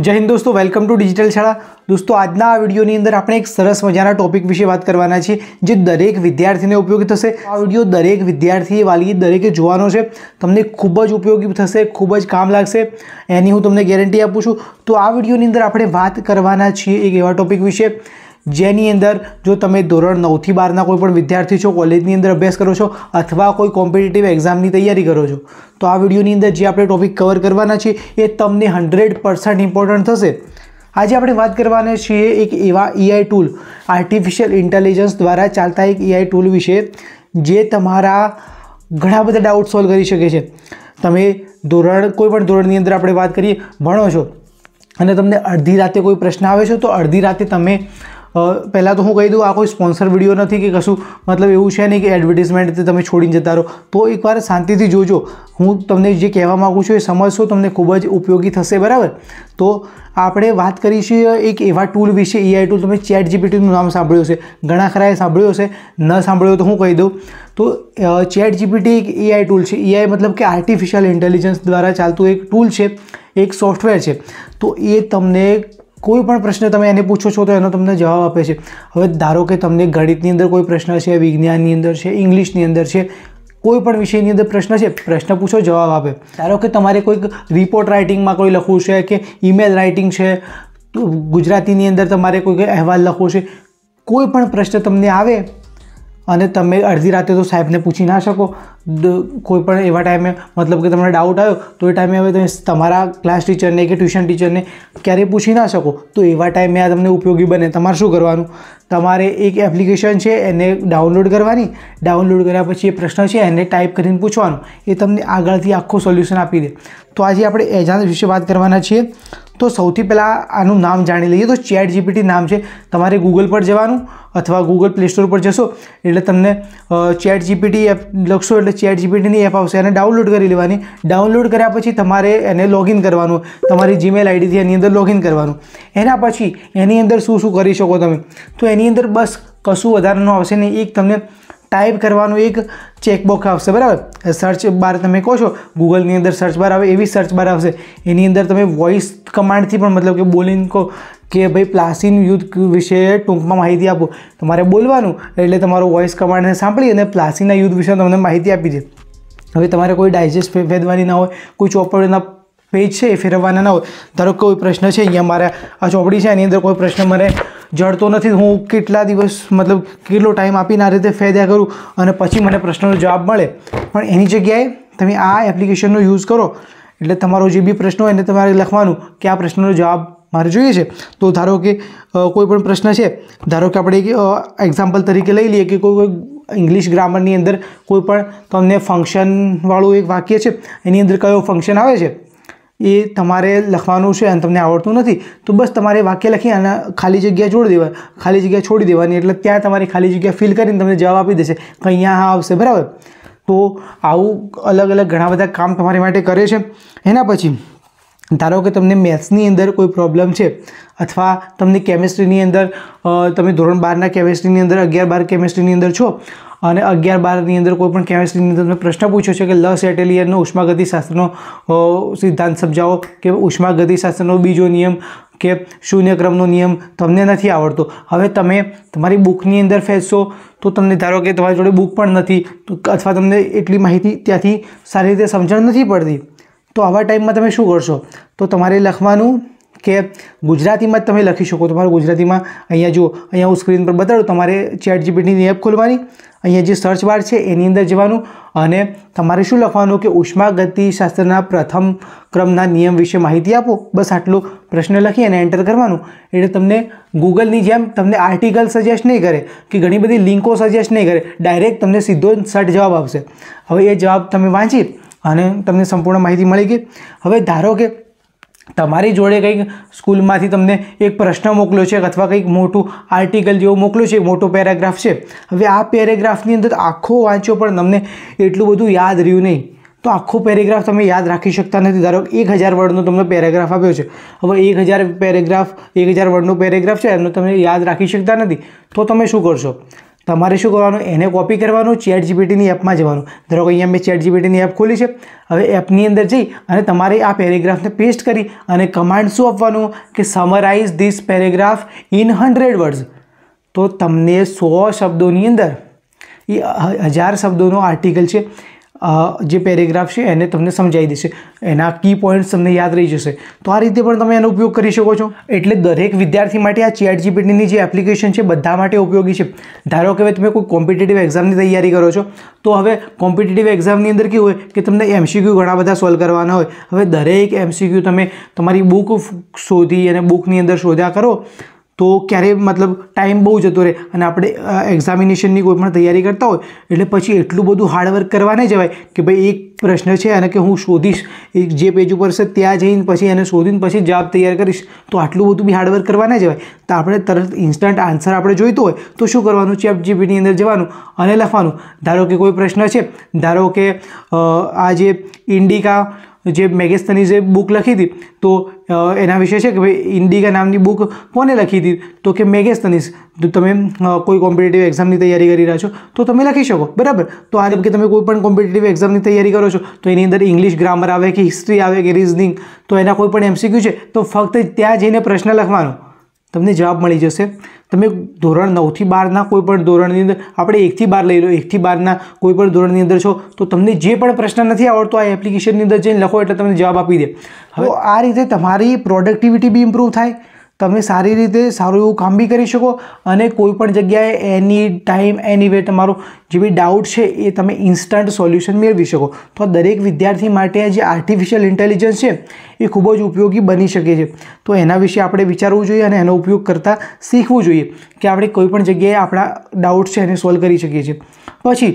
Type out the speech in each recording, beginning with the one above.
જય હિન્દ દોસ્તો welcome to digital શાળા દોસ્તો આજના આ વિડીયોની અંદર આપણે એક સરસ મજાના ટોપિક વિશે વાત કરવાના છીએ જે દરેક વિદ્યાર્થીને ઉપયોગી થશે આ વિડીયો દરેક વિદ્યાર્થી વાલી દરેકે જોવાનો છે તમને ખૂબ જ ઉપયોગી થશે ખૂબ જ કામ લાગશે એની હું તમને ગેરંટી આપું છું તો આ વિડીયોની અંદર આપણે વાત કરવાના છીએ એક એવા ટોપિક વિશે જેની અંદર જો તમે ધોરણ નવથી બારના કોઈ પણ વિદ્યાર્થી છો કોલેજની અંદર અભ્યાસ કરો છો અથવા કોઈ કોમ્પિટિટિવ એક્ઝામની તૈયારી કરો છો તો આ વિડીયોની અંદર જે આપણે ટોપિક કવર કરવાના છીએ એ તમને હંડ્રેડ પર્સન્ટ ઇમ્પોર્ટન્ટ થશે આજે આપણે વાત કરવાના છીએ એક એવા એઆઈ ટૂલ આર્ટિફિશિયલ ઇન્ટેલિજન્સ દ્વારા ચાલતા એક એઆઈ ટૂલ વિશે જે તમારા ઘણા બધા ડાઉટ સોલ્વ કરી શકે છે તમે ધોરણ કોઈ પણ ધોરણની અંદર આપણે વાત કરીએ ભણો છો અને તમને અડધી રાતે કોઈ પ્રશ્ન આવે છે તો અડધી રાતે તમે પહેલાં તો હું કહી દઉં આ કોઈ સ્પોન્સર વિડીયો નથી કે કશું મતલબ એવું છે નહીં કે એડવર્ટિઝમેન્ટથી તમે છોડીને જતા રહો તો એકવાર શાંતિથી જોજો હું તમને જે કહેવા માગું છું એ સમજશો તમને ખૂબ જ ઉપયોગી થશે બરાબર તો આપણે વાત કરી છે એક એવા ટૂલ વિશે એઆઈ ટૂલ તમે ચેટ જીપીટીનું નામ સાંભળ્યું હશે ઘણા ખરાએ સાંભળ્યું હશે ન સાંભળ્યું તો હું કહી દઉં તો ચેટ જીપીટી એક એઆઈ ટૂલ છે એઆઈ મતલબ કે આર્ટિફિશિયલ ઇન્ટેલિજન્સ દ્વારા ચાલતું એક ટૂલ છે એક સોફ્ટવેર છે તો એ તમને કોઈ પણ પ્રશ્ન તમે એને પૂછો છો તો એનો તમને જવાબ આપે છે હવે ધારો કે તમને ગણિતની અંદર કોઈ પ્રશ્ન છે વિજ્ઞાનની અંદર છે ઇંગ્લિશની અંદર છે કોઈ પણ વિષયની અંદર પ્રશ્ન છે પ્રશ્ન પૂછો જવાબ આપે ધારો કે તમારે કોઈક રિપોર્ટ રાઇટિંગમાં કોઈ લખવું છે કે ઈમેલ રાઇટિંગ છે ગુજરાતીની અંદર તમારે કોઈ અહેવાલ લખવો છે કોઈ પણ પ્રશ્ન તમને આવે અને તમે અડધી રાતે તો સાહેબને પૂછી ના શકો કોઈ પણ એવા ટાઈમે મતલબ કે તમને ડાઉટ આવ્યો તો એ ટાઈમે હવે તમે તમારા ક્લાસ ટીચરને કે ટ્યુશન ટીચરને ક્યારેય પૂછી ના શકો તો એવા ટાઈમે આ તમને ઉપયોગી બને તમારે શું કરવાનું તમારે એક એપ્લિકેશન છે એને ડાઉનલોડ કરવાની ડાઉનલોડ કર્યા પછી એ પ્રશ્ન છે એને ટાઈપ કરીને પૂછવાનો એ તમને આગળથી આખું સોલ્યુશન આપી દે તો આજે આપણે એજાન વિશે વાત કરવાના છીએ તો સૌથી પહેલાં આનું નામ જાણી લઈએ તો ચેટ જીપીટી નામ છે તમારે ગૂગલ પર જવાનું અથવા ગૂગલ પ્લે સ્ટોર પર જશો એટલે તમને ચેટ જીપીટી એપ લખશો એટલે ચેટ જીપીટીની એપ આવશે એને ડાઉનલોડ કરી લેવાની ડાઉનલોડ કર્યા પછી તમારે એને લોગિન કરવાનું તમારી જીમેલ આઈડીથી એની અંદર લોગિન કરવાનું એના પછી એની અંદર શું શું કરી શકો તમે તો એની અંદર બસ કશું વધારાનું આવશે નહીં એક તમને ટાઈપ કરવાનું એક ચેકબોક્સ આવશે બરાબર સર્ચ બાર તમે કહો છો ગૂગલની અંદર સર્ચ બાર આવે એવી સર્ચ બાર આવશે એની અંદર તમે વોઇસ કમાન્ડથી પણ મતલબ કે બોલીને કહો કે ભાઈ પ્લાસીન યુદ્ધ વિશે ટૂંકમાં માહિતી આપો તમારે બોલવાનું એટલે તમારો વોઇસ કમાન્ડને સાંભળી અને પ્લાસીના યુદ્ધ વિશે તમને માહિતી આપી દે હવે તમારે કોઈ ડાયજેસ્ટ ફેરવાની ના હોય કોઈ ચોપડીના પેજ છે એ ફેરવવાના ના હોય ધારો કોઈ પ્રશ્ન છે અહીંયા મારે આ ચોપડી છે એની અંદર કોઈ પ્રશ્ન મને જડતો નથી હું કેટલા દિવસ મતલબ કેટલો ટાઈમ આપીને આ રીતે ફેદ્યા કરું અને પછી મને પ્રશ્નનો જવાબ મળે પણ એની જગ્યાએ તમે આ એપ્લિકેશનનો યુઝ કરો એટલે તમારો જે બી પ્રશ્ન હોય એને તમારે લખવાનું કે આ પ્રશ્નનો જવાબ મારે જોઈએ છે તો ધારો કે કોઈ પણ પ્રશ્ન છે ધારો કે આપણે એક્ઝામ્પલ તરીકે લઈ લઈએ કે કોઈ ઇંગ્લિશ ગ્રામરની અંદર કોઈ પણ તમને ફંક્શનવાળું એક વાક્ય છે એની અંદર કયો ફંક્શન આવે છે એ તમારે લખવાનું છે અને તમને આવડતું નથી તો બસ તમારે વાક્ય લખી અને ખાલી જગ્યા છોડી દેવા ખાલી જગ્યા છોડી દેવાની એટલે ત્યાં તમારી ખાલી જગ્યા ફિલ કરીને તમને જવાબ આપી દેશે કે અહીંયા હા આવશે બરાબર તો આવું અલગ અલગ ઘણા બધા કામ તમારી માટે કરે છે એના પછી ધારો કે તમને મેથ્સની અંદર કોઈ પ્રોબ્લેમ છે અથવા તમને કેમેસ્ટ્રીની અંદર તમે ધોરણ બારના કેમેસ્ટ્રીની અંદર અગિયાર બાર કેમેસ્ટ્રીની અંદર છો અને અગિયાર બારની અંદર કોઈ પણ કેમેસ્ટ્રીની અંદર પ્રશ્ન પૂછ્યો છે કે લસ એટેલિયરનો ઉષ્માગતિશાસ્ત્રનો સિદ્ધાંત સમજાવો કે ઉષ્માગતિશાસ્ત્રનો બીજો નિયમ કે શૂન્યક્રમનો નિયમ તમને નથી આવડતો હવે તમે તમારી બુકની અંદર ફેંચશો તો તમને ધારો કે તમારી જોડે બુક પણ નથી અથવા તમને એટલી માહિતી ત્યાંથી સારી રીતે સમજણ નથી પડતી તો આવા ટાઈમમાં તમે શું કરશો તો તમારે લખવાનું કે ગુજરાતીમાં જ તમે લખી શકો તમારે ગુજરાતીમાં અહીંયા જુઓ અહીંયા હું સ્ક્રીન પર બતાડું તમારે ચેટ જીપીટીની એપ ખોલવાની અહીંયા જે સર્ચ બાર છે એની અંદર જવાનું અને તમારે શું લખવાનું કે ઉષ્માગતિશાસ્ત્રના પ્રથમ ક્રમના નિયમ વિશે માહિતી આપો બસ આટલો પ્રશ્ન લખી અને એન્ટર કરવાનું એટલે તમને ગૂગલની જેમ તમને આર્ટિકલ સજેસ્ટ નહીં કરે કે ઘણી બધી લિંકો સજેસ્ટ નહીં કરે ડાયરેક્ટ તમને સીધો સર્ટ જવાબ આવશે હવે એ જવાબ તમે વાંચી અને તમને સંપૂર્ણ માહિતી મળી ગઈ હવે ધારો કે તમારી જોડે કંઈક સ્કૂલમાંથી તમને એક પ્રશ્ન મોકલ્યો છે અથવા કંઈક મોટું આર્ટિકલ જેવું મોકલ્યો છે મોટો પેરેગ્રાફ છે હવે આ પેરેગ્રાફની અંદર આખો વાંચ્યો પણ તમને એટલું બધું યાદ રહ્યું નહીં તો આખો પેરેગ્રાફ તમે યાદ રાખી શકતા નથી ધારો એક હજાર વર્ડનો તમને પેરેગ્રાફ આપ્યો છે હવે એક હજાર પેરેગ્રાફ એક હજાર વર્ડનો પેરેગ્રાફ છે એમનો તમે યાદ રાખી શકતા નથી તો તમે શું કરશો તમારે શું કરવાનું એને કોપી કરવાનું ચેટ જીપીટીની એપમાં જવાનું ધારો કે અહીંયા મેં ચેટ જીપીટીની એપ ખોલી છે હવે એપની અંદર જઈ અને તમારે આ પેરેગ્રાફને પેસ્ટ કરી અને કમાન્ડ શું આપવાનું કે summarise this paragraph in hundred words તો તમને સો શબ્દોની અંદર એ હજાર શબ્દોનો આર્ટિકલ છે જે પેરેગ્રાફ છે એને તમને સમજાવી દેશે એના કી પોઈન્ટ્સ તમને યાદ રહી જશે તો આ રીતે પણ તમે એનો ઉપયોગ કરી શકો છો એટલે દરેક વિદ્યાર્થી માટે આ ચેટ જીપીટીની જે એપ્લિકેશન છે બધા માટે ઉપયોગી છે ધારો કે હવે તમે કોઈ કોમ્પિટેટિવ એક્ઝામની તૈયારી કરો છો તો હવે કોમ્પિટેટિવ એક્ઝામની અંદર કેવું હોય કે તમને એમસીક્યુ ઘણા બધા સોલ્વ કરવાના હોય હવે દરેક એમસીક્યુ તમે તમારી બુક શોધી અને બુકની અંદર શોધ્યા કરો તો ક્યારે મતલબ ટાઈમ બહુ જતો રહે અને આપણે એક્ઝામિનેશનની કોઈ પણ તૈયારી કરતા હોય એટલે પછી એટલું બધું હાર્ડવર્ક કરવાને જવાય કે ભાઈ એક પ્રશ્ન છે અને કે હું શોધીશ એક જે પેજ ઉપર છે ત્યાં જઈને પછી એને શોધીને પછી જવાબ તૈયાર કરીશ તો આટલું બધું બી હાર્ડવર્ક કરવાને નહીં જવાય તો આપણે તરત ઇન્સ્ટન્ટ આન્સર આપણે જોઈતો હોય તો શું કરવાનું ચેપ જીપીની અંદર જવાનું અને લખવાનું ધારો કે કોઈ પ્રશ્ન છે ધારો કે આ જે ઇન્ડિકા જે મેગેસ્તની જે બુક લખી હતી તો એના વિશે છે કે ભાઈ ઇન્ડિકા નામની બુક કોને લખી હતી તો કે મેગેસ્તનીસ તો તમે કોઈ કોમ્પિટેટિવ એક્ઝામની તૈયારી કરી રહ્યા છો તો તમે લખી શકો બરાબર તો આ કે તમે કોઈ પણ કોમ્પિટેટિવ એક્ઝામની તૈયારી કરો છો તો એની અંદર ઇંગ્લિશ ગ્રામર આવે કે હિસ્ટ્રી આવે કે રિઝનિંગ તો એના કોઈ પણ એમસીક્યુ છે તો ફક્ત ત્યાં જઈને પ્રશ્ન લખવાનો તમને જવાબ મળી જશે તમે ધોરણ નવથી બારના કોઈ પણ ધોરણની અંદર આપણે એકથી બાર લઈ લો એકથી બારના કોઈપણ ધોરણની અંદર છો તો તમને જે પણ પ્રશ્ન નથી આવડતો આ એપ્લિકેશનની અંદર જઈને લખો એટલે તમને જવાબ આપી દે હવે આ રીતે તમારી પ્રોડક્ટિવિટી બી ઇમ્પ્રૂવ થાય તમે સારી રીતે સારું એવું કામ બી કરી શકો અને કોઈ પણ જગ્યાએ એની ટાઈમ એની વે તમારું જે બી ડાઉટ છે એ તમે ઇન્સ્ટન્ટ સોલ્યુશન મેળવી શકો તો દરેક વિદ્યાર્થી માટે જે આર્ટિફિશિયલ ઇન્ટેલિજન્સ છે એ ખૂબ જ ઉપયોગી બની શકે છે તો એના વિશે આપણે વિચારવું જોઈએ અને એનો ઉપયોગ કરતાં શીખવું જોઈએ કે આપણે કોઈ પણ જગ્યાએ આપણા ડાઉટ છે એને સોલ્વ કરી શકીએ છીએ પછી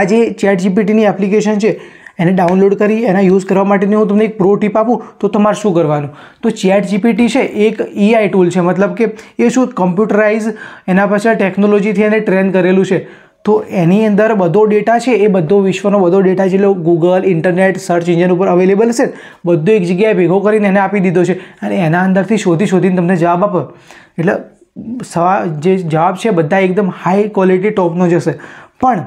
આ જે ચેટ જીપીટીની એપ્લિકેશન છે એને ડાઉનલોડ કરી એના યુઝ કરવા માટેની હું તમને એક પ્રો ટીપ આપું તો તમારે શું કરવાનું તો ચેટ જીપીટી છે એક ઈઆઈ e ટૂલ છે મતલબ કે એ શું કમ્પ્યુટરાઇઝ એના પાછળ ટેકનોલોજીથી એને ટ્રેન કરેલું છે તો એની અંદર બધો ડેટા છે એ બધો વિશ્વનો બધો ડેટા જે ગૂગલ ઇન્ટરનેટ સર્ચ ઇન્જિન ઉપર અવેલેબલ છે બધો એક જગ્યાએ ભેગો કરીને એને આપી દીધો છે અને એના અંદરથી શોધી શોધીને તમને જવાબ આપો એટલે સવા જે જવાબ છે બધા એકદમ હાઈ ક્વોલિટી ટોપનો જશે પણ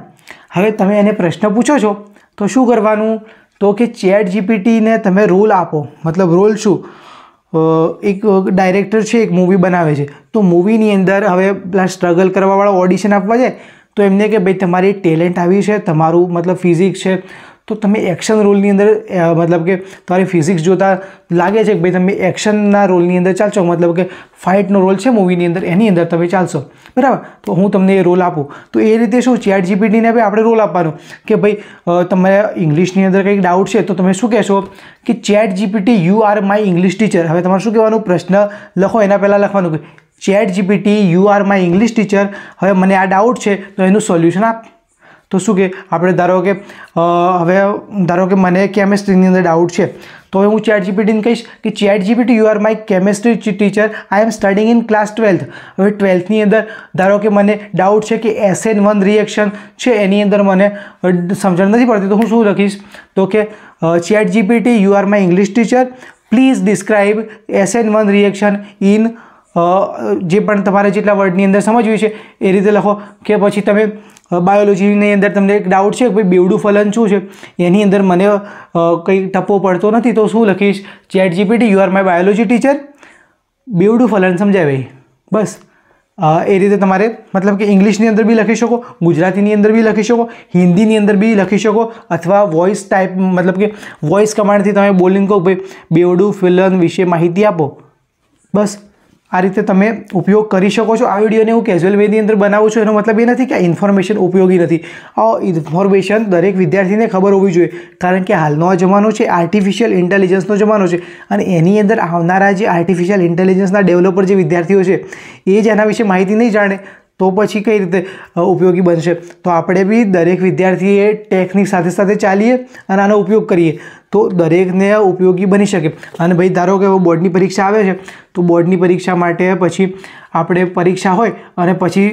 હવે તમે એને પ્રશ્ન પૂછો છો તો શું કરવાનું તો કે ચેટ જીપીટીને તમે રોલ આપો મતલબ રોલ શું એક ડાયરેક્ટર છે એક મૂવી બનાવે છે તો મૂવીની અંદર હવે પેલા સ્ટ્રગલ કરવાવાળા ઓડિશન આપવા જાય તો એમને કે ભાઈ તમારી ટેલેન્ટ આવી છે તમારું મતલબ ફિઝિક્સ છે તો તમે એક્શન રોલની અંદર મતલબ કે તમારી ફિઝિક્સ જોતા લાગે છે કે ભાઈ તમે એક્શનના રોલની અંદર ચાલશો મતલબ કે ફાઇટનો રોલ છે મૂવીની અંદર એની અંદર તમે ચાલશો બરાબર તો હું તમને એ રોલ આપું તો એ રીતે શું ચેટ જીપીટીને આપણે રોલ આપવાનો કે ભાઈ તમારે ઇંગ્લિશની અંદર કંઈક ડાઉટ છે તો તમે શું કહેશો કે chat GPT you are my English teacher હવે તમારે શું કહેવાનું પ્રશ્ન લખો એના પહેલાં લખવાનું કે chat GPT you are my English teacher હવે મને આ ડાઉટ છે તો એનું સોલ્યુશન આપ તો શું કે આપણે ધારો કે હવે ધારો કે મને કેમેસ્ટ્રીની અંદર ડાઉટ છે તો હવે હું ચેટ જીપીટીને કહીશ કે chat GPT you are my chemistry teacher I am studying in class twelfth હવે ટ્વેલ્થની અંદર ધારો કે મને ડાઉટ છે કે એસ એન વન રિએક્શન છે એની અંદર મને સમજણ નથી પડતી તો હું શું લખીશ તો કે chat GPT you are my English teacher please describe S N one reaction in જે પણ તમારે જેટલા વર્ડની અંદર સમજવી છે એ રીતે લખો કે પછી તમે બાયોલોજીની અંદર તમને એક ડાઉટ છે કે ભાઈ બેવડું ફલન શું છે એની અંદર મને કંઈ ટપ્પો પડતો નથી તો શું લખીશ chat GPT you are my biology teacher બેવડું ફલન સમજાવે બસ એ રીતે તમારે મતલબ કે ઇંગ્લિશની અંદર બી લખી શકો ગુજરાતીની અંદર બી લખી શકો હિન્દીની અંદર બી લખી શકો અથવા વોઇસ ટાઈપ મતલબ કે વોઇસ કમાન્ડથી તમે બોલીને કહો ભાઈ બેવડું ફિલન વિશે માહિતી આપો બસ આ રીતે તમે ઉપયોગ કરી શકો છો આ વિડીયોને હું કેઝ્યુઅલ વેની અંદર બનાવું છું એનો મતલબ એ નથી કે આ ઇન્ફોર્મેશન ઉપયોગી નથી આ ઇન્ફોર્મેશન દરેક વિદ્યાર્થીને ખબર હોવી જોઈએ કારણ કે હાલનો આ જમાનો છે આર્ટિફિશિયલ ઇન્ટેલિજન્સનો જમાનો છે અને એની અંદર આવનારા જે આર્ટિફિશિયલ ઇન્ટેલિજન્સના ડેવલપર જે વિદ્યાર્થીઓ છે એ જ એના વિશે માહિતી નહીં જાણે તો પછી કઈ રીતે ઉપયોગી બનશે તો આપણે બી દરેક વિદ્યાર્થીએ ટેકનિક સાથે સાથે ચાલીએ અને આનો ઉપયોગ કરીએ તો દરેકને ઉપયોગી બની શકે અને ભાઈ ધારો કે બોર્ડની પરીક્ષા આવે છે તો બોર્ડની પરીક્ષા માટે પછી આપણે પરીક્ષા હોય અને પછી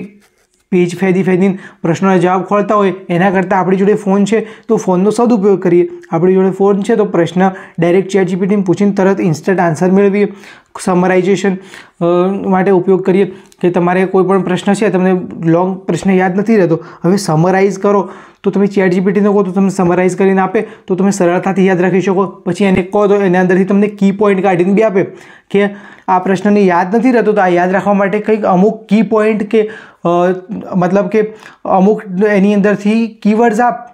પેજ ફેદી ફેદીને પ્રશ્નોના જવાબ ખોલતા હોય એના કરતાં આપણી જોડે ફોન છે તો ફોનનો સદુપયોગ કરીએ આપણી જોડે ફોન છે તો પ્રશ્ન ડાયરેક્ટ ચેટ જીપીટીને પૂછીને તરત ઇન્સ્ટન્ટ આન્સર મેળવીએ સમરાઇઝેશન માટે ઉપયોગ કરીએ કે તમારે કોઈ પણ પ્રશ્ન છે તમને લોંગ પ્રશ્ન યાદ નથી રહેતો હવે સમરાઇઝ કરો તો તમે ચેટ જીપીટીને કહો તો તમે સમરાઇઝ કરીને આપે તો તમે સરળતાથી યાદ રાખી શકો પછી એને કહો તો એના અંદરથી તમને કી પોઈન્ટ કાઢીને બી આપે કે આ પ્રશ્નને યાદ નથી રહેતો તો આ યાદ રાખવા માટે કંઈક અમુક કી પોઈન્ટ કે મતલબ કે અમુક એની અંદરથી કીવર્ડ્સ આપ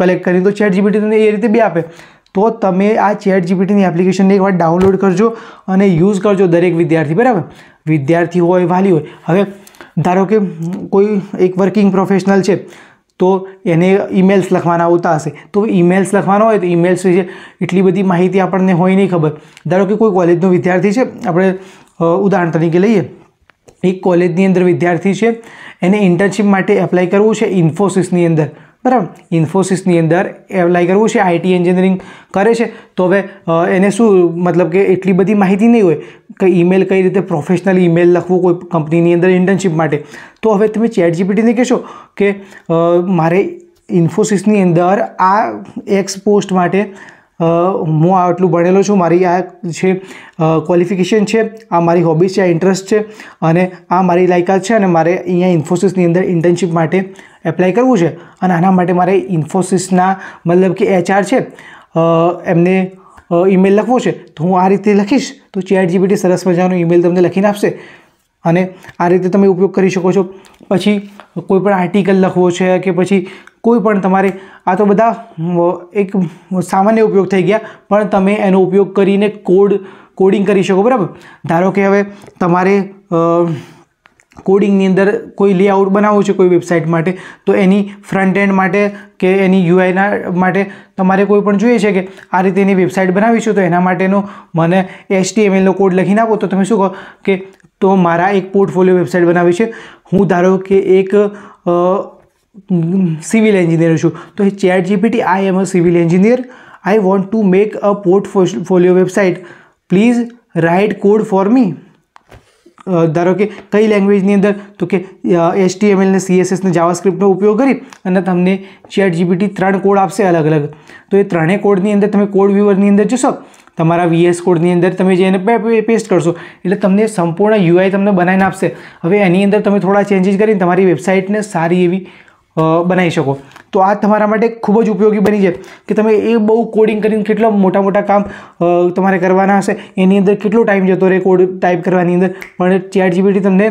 કલેક્ટ કરીને તો ચેટ જીપીટી તમને એ રીતે બી આપે તો તમે આ ચેટ જીપીટીની એપ્લિકેશનને એકવાર ડાઉનલોડ કરજો અને યુઝ કરજો દરેક વિદ્યાર્થી બરાબર વિદ્યાર્થી હોય વાલી હોય હવે ધારો કે કોઈ એક વર્કિંગ પ્રોફેશનલ છે તો એને ઇમેલ્સ લખવાના આવતા હશે તો ઇમેલ્સ લખવાના હોય તો ઈમેલ્સ વિશે એટલી બધી માહિતી આપણને હોય નહીં ખબર ધારો કે કોઈ કોલેજનો વિદ્યાર્થી છે આપણે ઉદાહરણ તરીકે લઈએ એક કોલેજની અંદર વિદ્યાર્થી છે એને ઇન્ટર્નશીપ માટે એપ્લાય કરવું છે ઇન્ફોસિસની અંદર બરાબર ઇન્ફોસિસની અંદર એપ્લાય કરવું છે આઈટી એન્જિનિયરિંગ કરે છે તો હવે એને શું મતલબ કે એટલી બધી માહિતી નહીં હોય કે ઈમેલ કઈ રીતે પ્રોફેશનલ ઈમેલ લખવો કોઈ કંપનીની અંદર ઇન્ટર્નશીપ માટે તો હવે તમે ચેટ જીપીટીને કહેશો કે મારે ઇન્ફોસિસની અંદર આ એક્સ પોસ્ટ માટે હું આ એટલું ભણેલો છું મારી આ છે ક્વોલિફિકેશન છે આ મારી હોબીઝ છે આ ઇન્ટરેસ્ટ છે અને આ મારી લાયકાત છે અને મારે અહીંયા ઇન્ફોસિસની અંદર ઇન્ટર્નશીપ માટે એપ્લાય કરવું છે અને આના માટે મારે ઇન્ફોસિસના મતલબ કે એચઆર છે એમને ઈમેલ લખવો છે તો હું આ રીતે લખીશ તો ચેટ જીબીટી સરસ મજાનો ઈમેલ તમને લખીને આપશે અને આ રીતે તમે ઉપયોગ કરી શકો છો પછી કોઈપણ આર્ટિકલ લખવો છે કે પછી કોઈ પણ તમારે આ તો બધા એક સામાન્ય ઉપયોગ થઈ ગયા પણ તમે એનો ઉપયોગ કરીને કોડ કોડિંગ કરી શકો બરાબર ધારો કે હવે તમારે કોડિંગની અંદર કોઈ લેઆઉટ બનાવવું છે કોઈ વેબસાઇટ માટે તો એની ફ્રન્ટ એન્ડ માટે કે એની યુઆઈના માટે તમારે કોઈ પણ જોઈએ છે કે આ રીતે એની વેબસાઇટ બનાવી છે તો એના માટેનો મને એચટીએમએલનો કોડ લખીને આપો તો તમે શું કહો કે તો મારા એક પોર્ટફોલિયો વેબસાઇટ બનાવી છે હું ધારો કે એક સિવિલ એન્જિનિયર છું તો એ chat GPT I am a civil engineer I want to make a portfolio website please write code for me ધારો કે કઈ લેંગ્વેજની અંદર તો કે એચટીએમએલ ને સીએસએસ ને જાવાસ્ક્રિપ્ટનો ઉપયોગ કરી અને તમને ચેટ જીપીટી ત્રણ કોડ આપશે અલગ અલગ તો એ ત્રણેય કોડની અંદર તમે કોડ વ્યૂવરની અંદર જશો તમારા વીએસ કોડની અંદર તમે જઈને પેસ્ટ કરશો એટલે તમને સંપૂર્ણ યુઆઈ તમને બનાવીને આપશે હવે એની અંદર તમે થોડા ચેન્જીસ કરીને તમારી વેબસાઇટને સારી એવી બનાવી શકો તો આ તમારા માટે ખૂબ જ ઉપયોગી બની જાય કે તમે એ બહુ કોડિંગ કરીને કેટલા મોટા મોટા કામ તમારે કરવાના હશે એની અંદર કેટલો ટાઈમ જતો રહે કોડ ટાઈપ કરવાની અંદર પણ ચેટજીપીટી તમને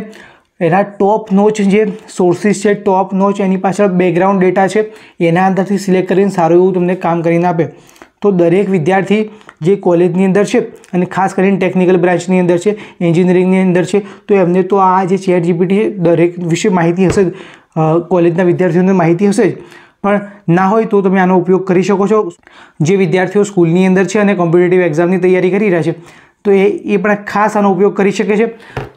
એના ટોપ નોચ જે સોર્સિસ છે ટોપ નોચ એની પાછળ બેકગ્રાઉન્ડ ડેટા છે એના અંદરથી સિલેક્ટ કરીને સારું એવું તમને કામ કરીને આપે તો દરેક વિદ્યાર્થી જે કોલેજની અંદર છે અને ખાસ કરીને ટેકનિકલ બ્રાન્ચની અંદર છે એન્જિનિયરિંગની અંદર છે તો એમને તો આ જે ચેટ જીપીટી છે દરેક વિશે માહિતી હશે કોલેજના વિદ્યાર્થીઓને માહિતી હશે જ પણ ના હોય તો તમે આનો ઉપયોગ કરી શકો છો જે વિદ્યાર્થીઓ સ્કૂલની અંદર છે અને કોમ્પિટેટિવ એક્ઝામની તૈયારી કરી રહ્યા છે તો એ એ પણ ખાસ આનો ઉપયોગ કરી શકે છે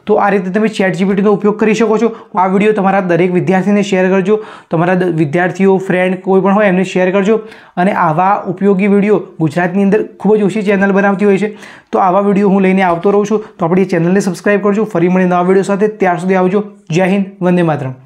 તો આ રીતે તમે ચેટ જીપીટીનો ઉપયોગ કરી શકો છો આ વિડીયો તમારા દરેક વિદ્યાર્થીને શેર કરજો તમારા વિદ્યાર્થીઓ ફ્રેન્ડ કોઈ પણ હોય એમને શેર કરજો અને આવા ઉપયોગી વિડીયો ગુજરાતની અંદર ખૂબ જ ઓછી ચેનલ બનાવતી હોય છે તો આવા વિડીયો હું લઈને આવતો રહું છું તો આપણી ચેનલને સબસ્ક્રાઈબ કરજો ફરી મળી નવા વિડીયો સાથે ત્યાર સુધી આવજો જય હિન્દ વંદે માત્રમ